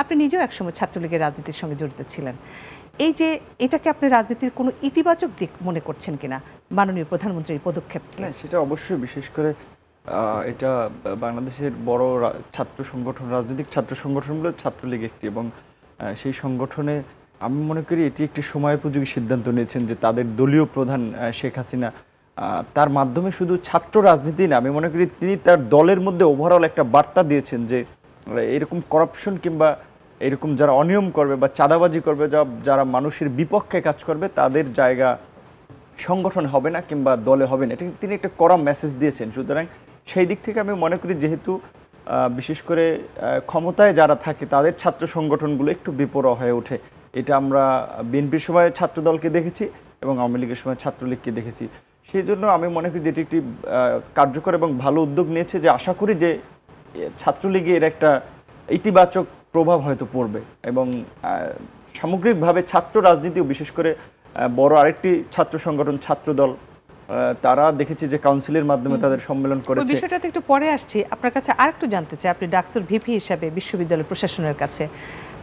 আপনি নিজেও একসময় ছাত্রলীগের রাজনীতির সঙ্গে জড়িত ছিলেন এই যে এটাকে আপনি রাজনীতির কোনো ইতিবাচক দিক মনে করছেন কিনা মাননীয় প্রধানমন্ত্রীর পদক্ষেপ হ্যাঁ, সেটা অবশ্যই বিশেষ করে এটা বাংলাদেশের বড় ছাত্র সংগঠন রাজনৈতিক ছাত্র সংগঠনগুলো ছাত্রলীগ একটি এবং সেই সংগঠনে আমি মনে করি এটি একটি সময়োপযোগী সিদ্ধান্ত নিয়েছেন যে তাদের দলীয় প্রধান শেখ হাসিনা তার মাধ্যমে শুধু ছাত্র রাজনীতি না আমি মনে করি তিনি তার দলের মধ্যে ওভারঅল একটা বার্তা দিয়েছেন যে এরকম করাপশন কিংবা এরকম যারা অনিয়ম করবে বা চাঁদাবাজি করবে যারা মানুষের বিপক্ষে কাজ করবে তাদের জায়গা সংগঠন হবে না কিংবা দলে হবে না এটা তিনি একটা কড়া মেসেজ দিয়েছেন সুতরাং সেই দিক থেকে আমি মনে করি যেহেতু বিশেষ করে ক্ষমতায় যারা থাকে তাদের ছাত্র সংগঠনগুলো একটু বিপরো হয়ে ওঠে এটা আমরা বিএনপির সময় ছাত্র দলকে দেখেছি এবং আওয়ামী লীগের সময় ছাত্রলীগকে দেখেছি সেই জন্য আমি মনে করি যেটি একটি কার্যকর এবং ভালো উদ্যোগ নিয়েছে যে আশা করি যে ছাত্রলীগের একটা ইতিবাচক প্রভাব হয়তো পড়বে এবং সামগ্রিকভাবে ছাত্র রাজনীতিও বিশেষ করে বড় আরেকটি ছাত্র সংগঠন ছাত্রদল তারা দেখেছি যে কাউন্সিলের মাধ্যমে তাদের সম্মেলন করেছে বিষয়টাতে একটু পরে আসছি আপনার কাছে আর একটু জানতে চাই আপনি ডাকসুর ভিপি হিসাবে বিশ্ববিদ্যালয় প্রশাসনের কাছে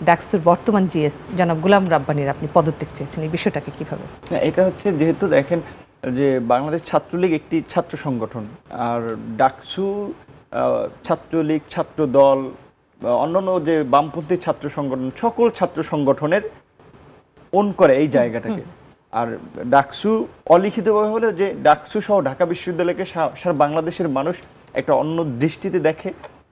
ডাকসুর বর্তমান জিএস জনাব গুলাম রাব্বানির আপনি পদত্যাগ চেয়েছেন এই বিষয়টাকে কীভাবে এটা হচ্ছে যেহেতু দেখেন যে বাংলাদেশ ছাত্রলীগ একটি ছাত্র সংগঠন আর ডাকসু ছাত্রলীগ ছাত্র দল অন্যান্য যে বামপন্থী ছাত্র সংগঠন সকল ছাত্র সংগঠনের অন করে এই জায়গাটাকে আর ডাকসু অলিখিতভাবে হলেও যে ডাকসু সহ ঢাকা বিশ্ববিদ্যালয়কে সারা বাংলাদেশের মানুষ একটা অন্য দৃষ্টিতে দেখে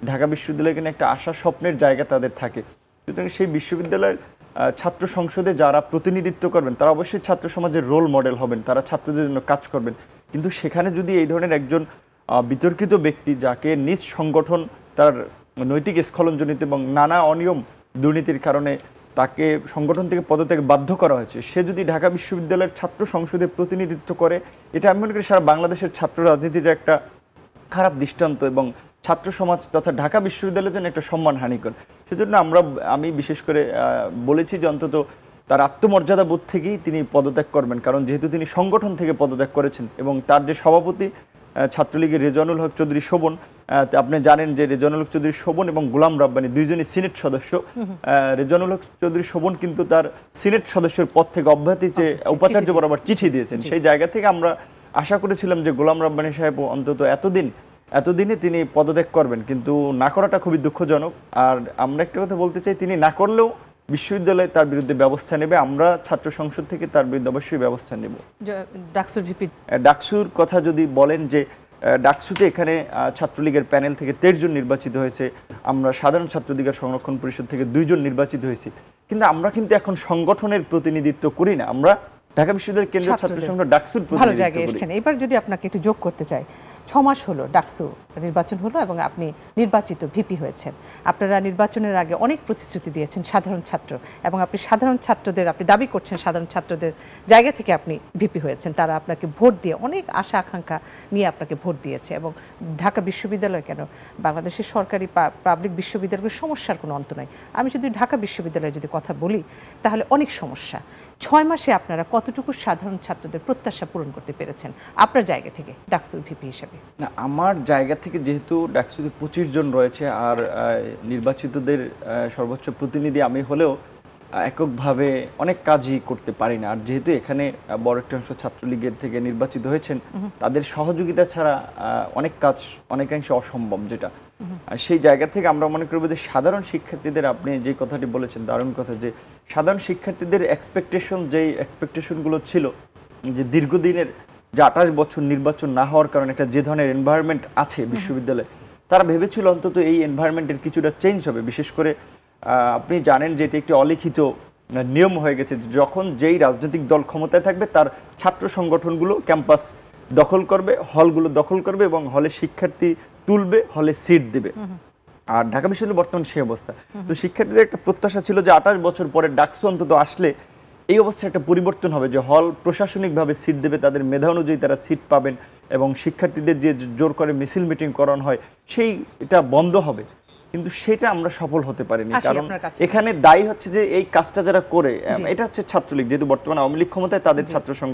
ঢাকা বিশ্ববিদ্যালয়কে নিয়ে একটা আশা স্বপ্নের জায়গা তাদের থাকে সুতরাং সেই বিশ্ববিদ্যালয়ের ছাত্র সংসদে যারা প্রতিনিধিত্ব করবেন তারা অবশ্যই ছাত্র সমাজের রোল মডেল হবেন তারা ছাত্রদের জন্য কাজ করবেন কিন্তু সেখানে যদি এই ধরনের একজন বিতর্কিত ব্যক্তি যাকে নিজ সংগঠন তার নৈতিক স্খলনজনিত এবং নানা অনিয়ম দুর্নীতির কারণে তাকে সংগঠন থেকে পদত্যাগ বাধ্য করা হয়েছে সে যদি ঢাকা বিশ্ববিদ্যালয়ের ছাত্র সংসদে প্রতিনিধিত্ব করে এটা আমি মনে করি সারা বাংলাদেশের ছাত্র রাজনীতির একটা খারাপ দৃষ্টান্ত এবং ছাত্র সমাজ তথা ঢাকা বিশ্ববিদ্যালয়ের জন্য একটা সম্মান হানিকর সেজন্য আমরা আমি বিশেষ করে বলেছি যে অন্তত তার আত্মমর্যাদা বোধ থেকেই তিনি পদত্যাগ করবেন কারণ যেহেতু তিনি সংগঠন থেকে পদত্যাগ করেছেন এবং তার যে সভাপতি ছাত্রলীগের রেজানুল হক চৌধুরী শোভন আপনি জানেন যে রেজনুল চৌধুরী শোভন এবং গোলাম রাব্বানি দুইজনই সিনেট সদস্য রেজনুল চৌধুরী শোভন কিন্তু তার সিনেট সদস্যের পদ থেকে অব্যাহতি চেয়ে আচ্ছা, উপাচার্য বরাবর চিঠি দিয়েছেন সেই জায়গা থেকে আমরা আশা করেছিলাম যে গোলাম রাব্বানি সাহেব অন্তত এতদিন এতদিনে তিনি পদত্যাগ করবেন কিন্তু না করাটা খুবই দুঃখজনক আর আমরা একটা কথা বলতে চাই তিনি না করলেও বিশ্ববিদ্যালয় তার বিরুদ্ধে ব্যবস্থা নেবে আমরা ছাত্র সংসদ থেকে তার বিরুদ্ধে অবশ্যই ব্যবস্থা নেব ডাকসুর ভিপি ডাকসুর কথা যদি বলেন যে ডাকসুতে এখানে ছাত্রলীগের প্যানেল থেকে জন নির্বাচিত হয়েছে আমরা সাধারণ ছাত্রলীগের সংরক্ষণ পরিষদ থেকে দুইজন নির্বাচিত হয়েছি কিন্তু আমরা কিন্তু এখন সংগঠনের প্রতিনিধিত্ব করি না আমরা ঢাকা বিশ্ববিদ্যালয়ের কেন্দ্রীয় ছাত্র সংগঠন ডাকসুর জায়গায় এবার যদি আপনাকে একটু যোগ করতে চাই ছ মাস হলো ডাকসু নির্বাচন হলো এবং আপনি নির্বাচিত ভিপি হয়েছেন আপনারা নির্বাচনের আগে অনেক প্রতিশ্রুতি দিয়েছেন সাধারণ ছাত্র এবং আপনি সাধারণ ছাত্রদের আপনি দাবি করছেন সাধারণ ছাত্রদের জায়গা থেকে আপনি ভিপি হয়েছেন তারা আপনাকে ভোট দিয়ে অনেক আশা আকাঙ্ক্ষা নিয়ে আপনাকে ভোট দিয়েছে এবং ঢাকা বিশ্ববিদ্যালয় কেন বাংলাদেশের সরকারি পাবলিক বিশ্ববিদ্যালয়ের সমস্যার কোনো অন্ত নাই আমি যদি ঢাকা বিশ্ববিদ্যালয়ে যদি কথা বলি তাহলে অনেক সমস্যা ছয় মাসে আপনারা কতটুকু সাধারণ ছাত্রদের প্রত্যাশা পূরণ করতে পেরেছেন আপনার জায়গা থেকে ডাকসুর ভিপি হিসাবে না আমার জায়গা থেকে যেহেতু ডাকসুতে পঁচিশ জন রয়েছে আর নির্বাচিতদের সর্বোচ্চ প্রতিনিধি আমি হলেও এককভাবে অনেক কাজই করতে পারি না আর যেহেতু এখানে বড় একটা অংশ ছাত্রলীগের থেকে নির্বাচিত হয়েছেন তাদের সহযোগিতা ছাড়া অনেক কাজ অনেকাংশে অসম্ভব যেটা সেই জায়গা থেকে আমরা মনে করবো যে সাধারণ শিক্ষার্থীদের আপনি যে কথাটি বলেছেন দারুণ কথা যে সাধারণ শিক্ষার্থীদের এক্সপেকটেশন যেই এক্সপেকটেশনগুলো ছিল যে দীর্ঘদিনের যে আঠাশ বছর নির্বাচন না হওয়ার কারণে একটা যে ধরনের এনভায়রনমেন্ট আছে বিশ্ববিদ্যালয়ে তারা ভেবেছিল অন্তত এই এনভায়রনমেন্টের কিছুটা চেঞ্জ হবে বিশেষ করে আপনি জানেন যে এটি একটি অলিখিত নিয়ম হয়ে গেছে যখন যেই রাজনৈতিক দল ক্ষমতায় থাকবে তার ছাত্র সংগঠনগুলো ক্যাম্পাস দখল করবে হলগুলো দখল করবে এবং হলে শিক্ষার্থী তুলবে হলে সিট দিবে আর ঢাকা বিশ্ববিদ্যালয় বর্তমান সেই অবস্থা তো শিক্ষার্থীদের একটা প্রত্যাশা ছিল যে আঠাশ বছর পরে ডাকসু অন্তত আসলে এই অবস্থায় একটা পরিবর্তন হবে যে হল প্রশাসনিকভাবে সিট দেবে তাদের মেধা অনুযায়ী তারা সিট পাবেন এবং শিক্ষার্থীদের যে জোর করে মিছিল মিটিং করানো হয় সেই এটা বন্ধ হবে কিন্তু সেটা আমরা সফল হতে পারিনি কারণ এখানে দায়ী হচ্ছে যে এই কাজটা যারা করে এটা হচ্ছে ছাত্রলীগ যেহেতু বর্তমানে আওয়ামী লীগ ক্ষমতায় তাদের ছাত্র সংগঠন